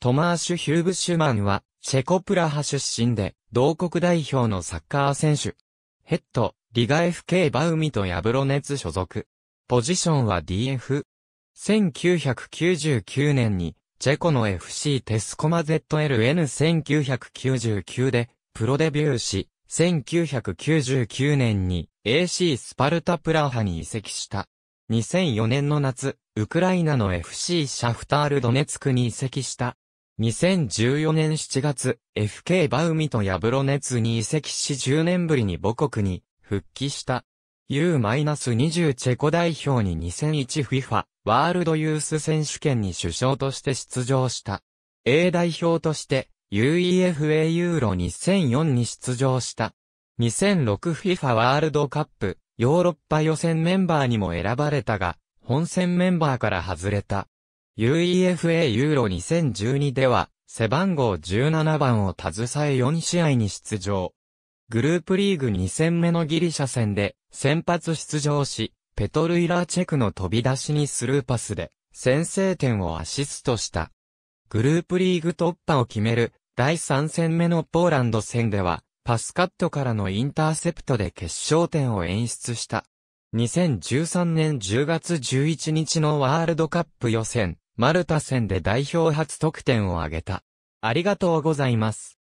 トマーシュ・ヒューブ・シュマンは、チェコプラハ出身で、同国代表のサッカー選手。ヘッド、リガ FK バウミとヤブロネツ所属。ポジションは DF。1999年に、チェコの FC テスコマ ZLN1999 で、プロデビューし、1999年に AC スパルタプラハに移籍した。2004年の夏、ウクライナの FC シャフタールドネツクに移籍した。2014年7月、FK バウミとヤブロネツに移籍し10年ぶりに母国に復帰した。U-20 チェコ代表に 2001FIFA ワールドユース選手権に首相として出場した。A 代表として UEFA ユーロ2004に出場した。2006FIFA ワールドカップヨーロッパ予選メンバーにも選ばれたが、本戦メンバーから外れた。UEFA ユーロ2012では、背番号17番を携え4試合に出場。グループリーグ2戦目のギリシャ戦で、先発出場し、ペトル・イラーチェクの飛び出しにスルーパスで、先制点をアシストした。グループリーグ突破を決める、第3戦目のポーランド戦では、パスカットからのインターセプトで決勝点を演出した。2013年10月11日のワールドカップ予選、マルタ戦で代表初得点を挙げた。ありがとうございます。